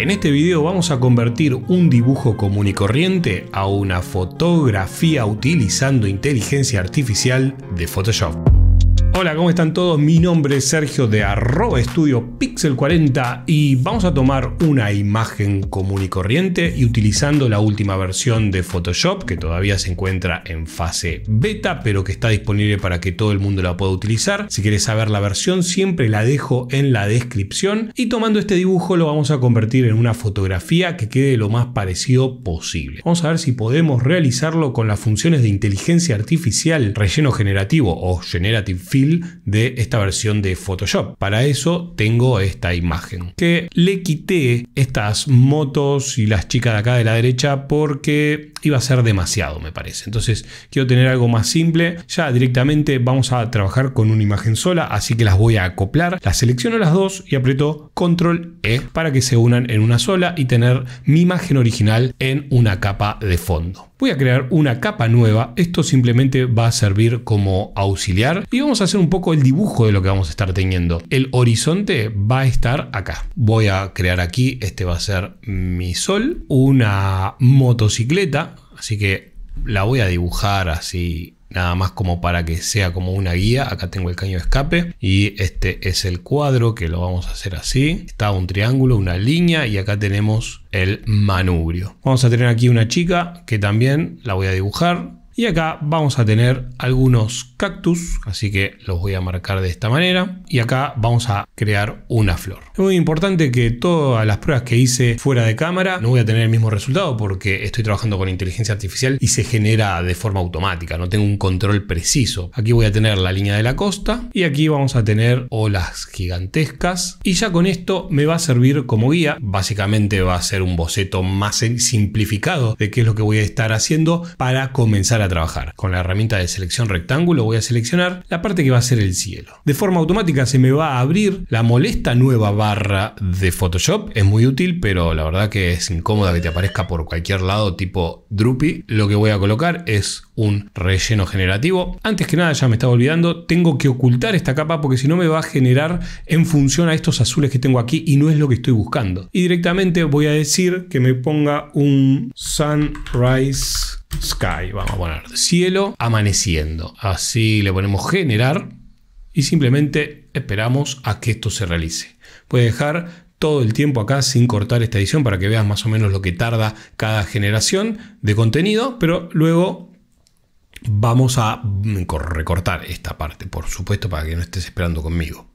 En este video vamos a convertir un dibujo común y corriente a una fotografía utilizando inteligencia artificial de Photoshop. Hola, ¿cómo están todos? Mi nombre es Sergio de arroba estudio pixel 40 y vamos a tomar una imagen común y corriente y utilizando la última versión de Photoshop que todavía se encuentra en fase beta pero que está disponible para que todo el mundo la pueda utilizar. Si quieres saber la versión siempre la dejo en la descripción y tomando este dibujo lo vamos a convertir en una fotografía que quede lo más parecido posible. Vamos a ver si podemos realizarlo con las funciones de inteligencia artificial, relleno generativo o generative de esta versión de Photoshop. Para eso tengo esta imagen que le quité estas motos y las chicas de acá de la derecha porque iba a ser demasiado me parece. Entonces quiero tener algo más simple. Ya directamente vamos a trabajar con una imagen sola así que las voy a acoplar. Las selecciono las dos y aprieto control E para que se unan en una sola y tener mi imagen original en una capa de fondo voy a crear una capa nueva. Esto simplemente va a servir como auxiliar y vamos a hacer un poco el dibujo de lo que vamos a estar teniendo. El horizonte va a estar acá. Voy a crear aquí, este va a ser mi sol, una motocicleta, así que la voy a dibujar así nada más como para que sea como una guía. Acá tengo el caño de escape y este es el cuadro que lo vamos a hacer así. Está un triángulo, una línea y acá tenemos el manubrio. Vamos a tener aquí una chica que también la voy a dibujar. Y acá vamos a tener algunos cactus, así que los voy a marcar de esta manera. Y acá vamos a crear una flor. Es muy importante que todas las pruebas que hice fuera de cámara no voy a tener el mismo resultado porque estoy trabajando con inteligencia artificial y se genera de forma automática, no tengo un control preciso. Aquí voy a tener la línea de la costa y aquí vamos a tener olas gigantescas y ya con esto me va a servir como guía. Básicamente va a ser un boceto más simplificado de qué es lo que voy a estar haciendo para comenzar a trabajar. Con la herramienta de selección rectángulo voy a seleccionar la parte que va a ser el cielo. De forma automática se me va a abrir la molesta nueva barra de Photoshop. Es muy útil, pero la verdad que es incómoda que te aparezca por cualquier lado tipo droopy. Lo que voy a colocar es un relleno generativo. Antes que nada, ya me estaba olvidando, tengo que ocultar esta capa porque si no me va a generar en función a estos azules que tengo aquí y no es lo que estoy buscando. Y directamente voy a decir que me ponga un sunrise Sky, vamos a poner cielo amaneciendo. Así le ponemos generar y simplemente esperamos a que esto se realice. Puede dejar todo el tiempo acá sin cortar esta edición para que veas más o menos lo que tarda cada generación de contenido, pero luego vamos a mm, recortar esta parte, por supuesto, para que no estés esperando conmigo.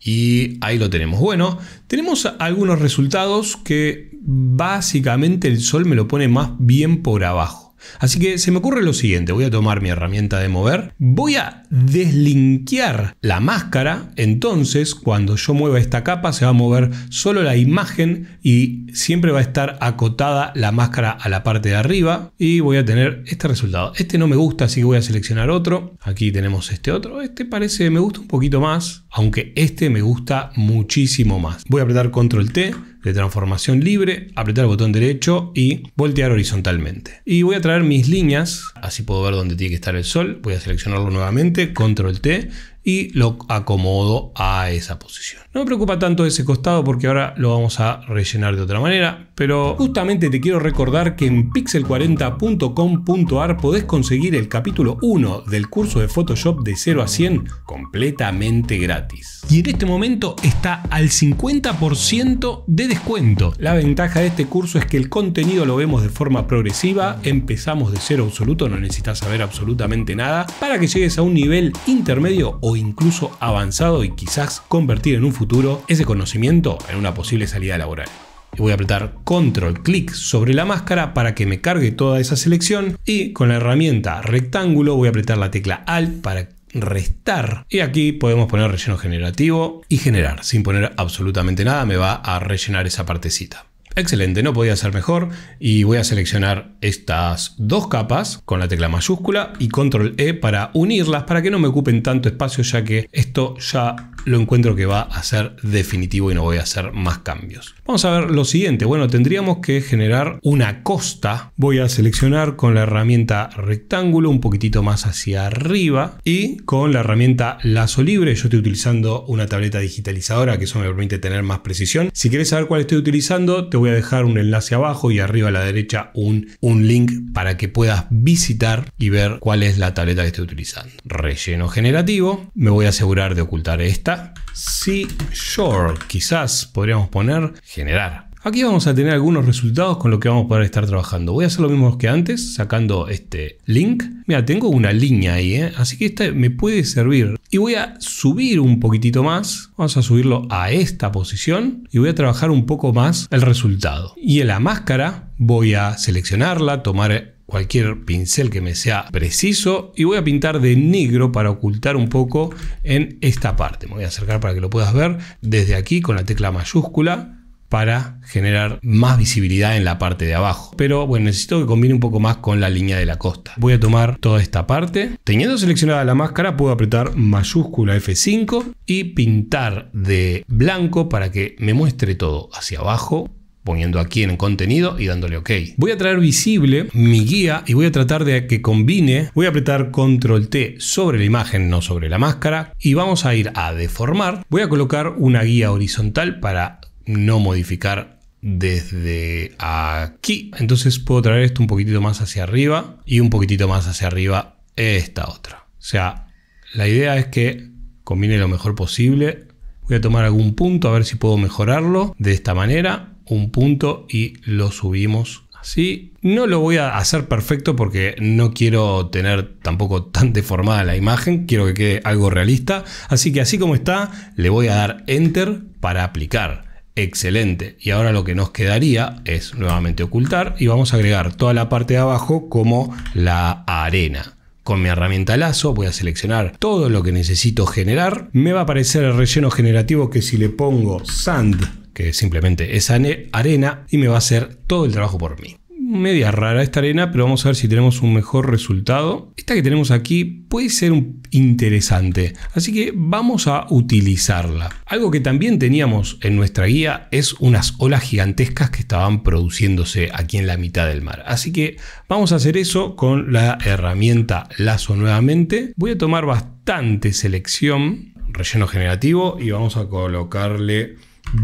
Y ahí lo tenemos. Bueno, tenemos algunos resultados que básicamente el sol me lo pone más bien por abajo. Así que se me ocurre lo siguiente, voy a tomar mi herramienta de mover, voy a deslinkear la máscara, entonces cuando yo mueva esta capa se va a mover solo la imagen y siempre va a estar acotada la máscara a la parte de arriba y voy a tener este resultado. Este no me gusta, así que voy a seleccionar otro. Aquí tenemos este otro. Este parece, me gusta un poquito más, aunque este me gusta muchísimo más. Voy a apretar control T de transformación libre, apretar el botón derecho y voltear horizontalmente. Y voy a traer mis líneas, así puedo ver dónde tiene que estar el sol. Voy a seleccionarlo nuevamente, control T y lo acomodo a esa posición. No me preocupa tanto ese costado porque ahora lo vamos a rellenar de otra manera, pero justamente te quiero recordar que en pixel40.com.ar podés conseguir el capítulo 1 del curso de Photoshop de 0 a 100 completamente gratis. Y en este momento está al 50% de descuento. La ventaja de este curso es que el contenido lo vemos de forma progresiva, empezamos de cero absoluto, no necesitas saber absolutamente nada, para que llegues a un nivel intermedio o incluso avanzado y quizás convertir en un futuro ese conocimiento en una posible salida laboral. voy a apretar control clic sobre la máscara para que me cargue toda esa selección y con la herramienta rectángulo voy a apretar la tecla alt para restar y aquí podemos poner relleno generativo y generar sin poner absolutamente nada me va a rellenar esa partecita. Excelente, no podía ser mejor y voy a seleccionar estas dos capas con la tecla mayúscula y control E para unirlas para que no me ocupen tanto espacio ya que esto ya lo encuentro que va a ser definitivo y no voy a hacer más cambios. Vamos a ver lo siguiente. Bueno, tendríamos que generar una costa. Voy a seleccionar con la herramienta rectángulo un poquitito más hacia arriba y con la herramienta lazo libre. Yo estoy utilizando una tableta digitalizadora que eso me permite tener más precisión. Si quieres saber cuál estoy utilizando, te voy a dejar un enlace abajo y arriba a la derecha un, un link para que puedas visitar y ver cuál es la tableta que estoy utilizando. Relleno generativo. Me voy a asegurar de ocultar esta. Si sure. Quizás podríamos poner generar. Aquí vamos a tener algunos resultados con lo que vamos a poder estar trabajando. Voy a hacer lo mismo que antes, sacando este link. Mira, tengo una línea ahí, ¿eh? así que este me puede servir. Y voy a subir un poquitito más. Vamos a subirlo a esta posición y voy a trabajar un poco más el resultado. Y en la máscara voy a seleccionarla, tomar cualquier pincel que me sea preciso y voy a pintar de negro para ocultar un poco en esta parte. Me voy a acercar para que lo puedas ver desde aquí con la tecla mayúscula para generar más visibilidad en la parte de abajo. Pero bueno, necesito que combine un poco más con la línea de la costa. Voy a tomar toda esta parte. Teniendo seleccionada la máscara, puedo apretar mayúscula F5 y pintar de blanco para que me muestre todo hacia abajo poniendo aquí en contenido y dándole OK. Voy a traer visible mi guía y voy a tratar de que combine. Voy a apretar control T sobre la imagen, no sobre la máscara. Y vamos a ir a deformar. Voy a colocar una guía horizontal para no modificar desde aquí. Entonces puedo traer esto un poquitito más hacia arriba y un poquitito más hacia arriba esta otra. O sea, la idea es que combine lo mejor posible. Voy a tomar algún punto a ver si puedo mejorarlo de esta manera. Un punto y lo subimos así. No lo voy a hacer perfecto porque no quiero tener tampoco tan deformada la imagen. Quiero que quede algo realista. Así que así como está, le voy a dar Enter para aplicar. Excelente. Y ahora lo que nos quedaría es nuevamente ocultar y vamos a agregar toda la parte de abajo como la arena. Con mi herramienta lazo voy a seleccionar todo lo que necesito generar. Me va a aparecer el relleno generativo que si le pongo sand, que simplemente es arena, y me va a hacer todo el trabajo por mí media rara esta arena, pero vamos a ver si tenemos un mejor resultado. Esta que tenemos aquí puede ser interesante, así que vamos a utilizarla. Algo que también teníamos en nuestra guía es unas olas gigantescas que estaban produciéndose aquí en la mitad del mar. Así que vamos a hacer eso con la herramienta lazo nuevamente. Voy a tomar bastante selección, relleno generativo y vamos a colocarle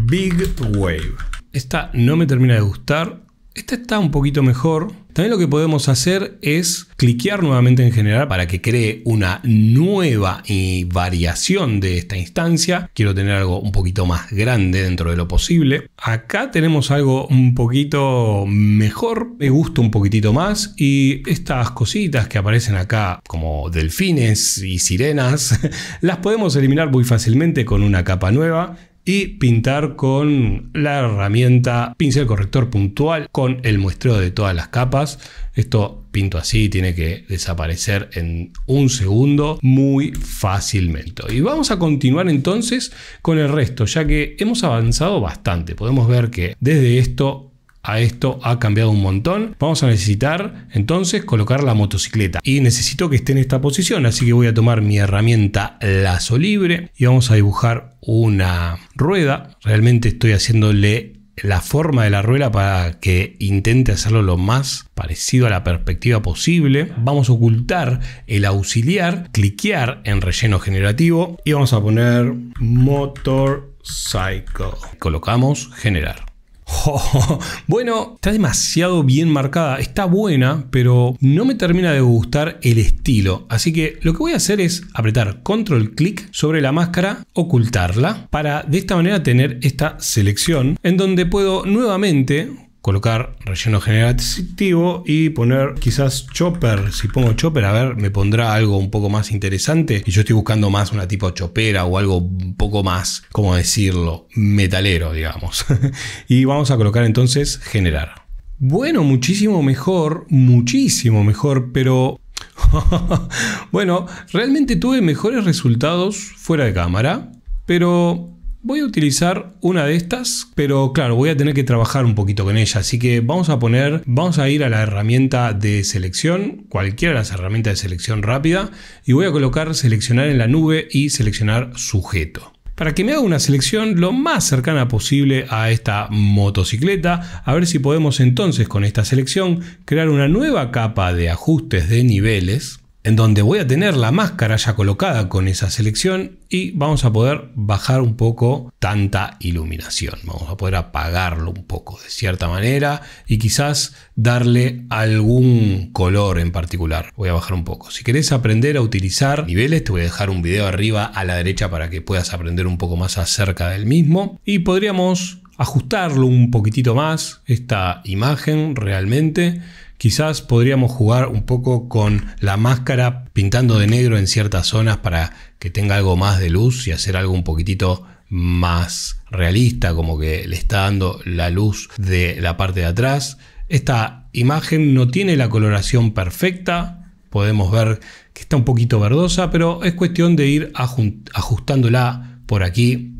Big Wave. Esta no me termina de gustar, esta está un poquito mejor. También lo que podemos hacer es cliquear nuevamente en generar para que cree una nueva variación de esta instancia. Quiero tener algo un poquito más grande dentro de lo posible. Acá tenemos algo un poquito mejor, me gusta un poquitito más y estas cositas que aparecen acá como delfines y sirenas las podemos eliminar muy fácilmente con una capa nueva y pintar con la herramienta pincel corrector puntual con el muestreo de todas las capas. Esto pinto así, tiene que desaparecer en un segundo muy fácilmente. Y vamos a continuar entonces con el resto, ya que hemos avanzado bastante. Podemos ver que desde esto a esto ha cambiado un montón. Vamos a necesitar entonces colocar la motocicleta y necesito que esté en esta posición, así que voy a tomar mi herramienta lazo libre y vamos a dibujar una rueda. Realmente estoy haciéndole la forma de la rueda para que intente hacerlo lo más parecido a la perspectiva posible. Vamos a ocultar el auxiliar, cliquear en relleno generativo y vamos a poner motorcycle. Colocamos generar. bueno, está demasiado bien marcada, está buena, pero no me termina de gustar el estilo. Así que lo que voy a hacer es apretar control clic sobre la máscara, ocultarla, para de esta manera tener esta selección en donde puedo nuevamente colocar relleno generativo y poner quizás chopper. Si pongo chopper, a ver, me pondrá algo un poco más interesante. Y yo estoy buscando más una tipo chopera o algo un poco más, ¿cómo decirlo? Metalero, digamos. y vamos a colocar entonces generar. Bueno, muchísimo mejor, muchísimo mejor, pero... bueno, realmente tuve mejores resultados fuera de cámara, pero Voy a utilizar una de estas, pero claro, voy a tener que trabajar un poquito con ella, así que vamos a poner, vamos a ir a la herramienta de selección, cualquiera de las herramientas de selección rápida, y voy a colocar seleccionar en la nube y seleccionar sujeto para que me haga una selección lo más cercana posible a esta motocicleta, a ver si podemos entonces con esta selección crear una nueva capa de ajustes de niveles en donde voy a tener la máscara ya colocada con esa selección y vamos a poder bajar un poco tanta iluminación. Vamos a poder apagarlo un poco de cierta manera y quizás darle algún color en particular. Voy a bajar un poco. Si querés aprender a utilizar niveles, te voy a dejar un video arriba a la derecha para que puedas aprender un poco más acerca del mismo. Y podríamos ajustarlo un poquitito más, esta imagen realmente. Quizás podríamos jugar un poco con la máscara pintando de negro en ciertas zonas para que tenga algo más de luz y hacer algo un poquitito más realista, como que le está dando la luz de la parte de atrás. Esta imagen no tiene la coloración perfecta, podemos ver que está un poquito verdosa, pero es cuestión de ir ajustándola por aquí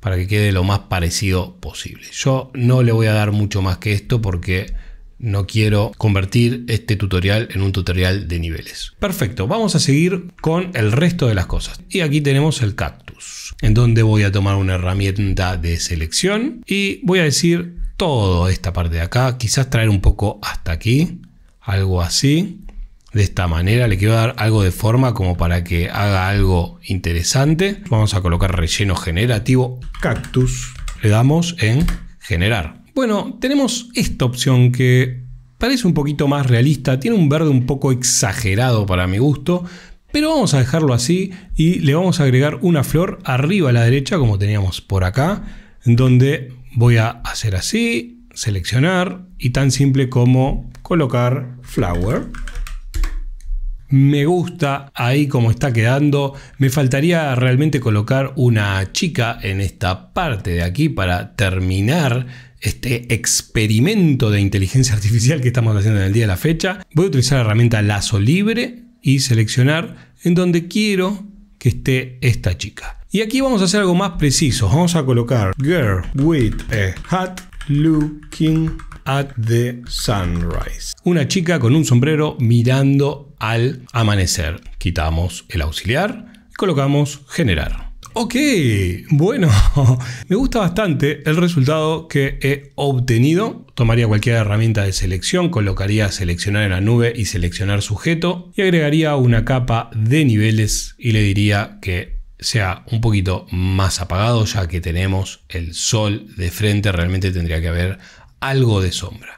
para que quede lo más parecido posible. Yo no le voy a dar mucho más que esto porque no quiero convertir este tutorial en un tutorial de niveles. Perfecto, vamos a seguir con el resto de las cosas. Y aquí tenemos el cactus, en donde voy a tomar una herramienta de selección y voy a decir toda esta parte de acá, quizás traer un poco hasta aquí, algo así. De esta manera le quiero dar algo de forma como para que haga algo interesante. Vamos a colocar relleno generativo cactus. Le damos en generar. Bueno, tenemos esta opción que parece un poquito más realista, tiene un verde un poco exagerado para mi gusto, pero vamos a dejarlo así y le vamos a agregar una flor arriba a la derecha como teníamos por acá, donde voy a hacer así, seleccionar y tan simple como colocar flower me gusta ahí como está quedando. Me faltaría realmente colocar una chica en esta parte de aquí para terminar este experimento de inteligencia artificial que estamos haciendo en el día de la fecha. Voy a utilizar la herramienta lazo libre y seleccionar en donde quiero que esté esta chica. Y aquí vamos a hacer algo más preciso. Vamos a colocar girl with a hat looking at the sunrise. Una chica con un sombrero mirando al amanecer. Quitamos el auxiliar y colocamos generar. Ok, bueno, me gusta bastante el resultado que he obtenido. Tomaría cualquier herramienta de selección, colocaría seleccionar en la nube y seleccionar sujeto y agregaría una capa de niveles y le diría que sea un poquito más apagado ya que tenemos el sol de frente, realmente tendría que haber algo de sombra.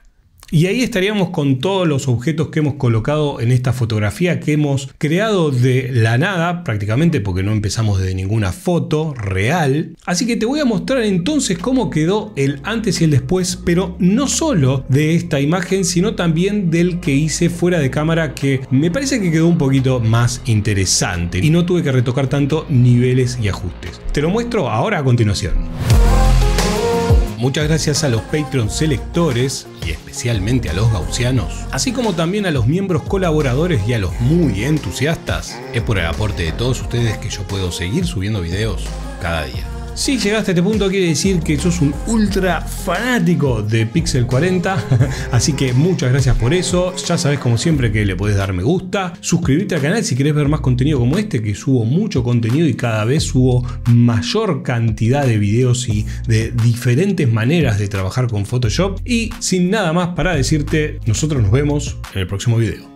Y ahí estaríamos con todos los objetos que hemos colocado en esta fotografía que hemos creado de la nada, prácticamente porque no empezamos de ninguna foto real. Así que te voy a mostrar entonces cómo quedó el antes y el después, pero no solo de esta imagen, sino también del que hice fuera de cámara que me parece que quedó un poquito más interesante y no tuve que retocar tanto niveles y ajustes. Te lo muestro ahora a continuación. Muchas gracias a los Patreon selectores y especialmente a los gaussianos, así como también a los miembros colaboradores y a los muy entusiastas. Es por el aporte de todos ustedes que yo puedo seguir subiendo videos cada día. Si llegaste a este punto quiere decir que sos un ultra fanático de Pixel 40, así que muchas gracias por eso, ya sabes como siempre que le podés dar me gusta, suscribirte al canal si querés ver más contenido como este, que subo mucho contenido y cada vez subo mayor cantidad de videos y de diferentes maneras de trabajar con Photoshop y sin nada más para decirte, nosotros nos vemos en el próximo video.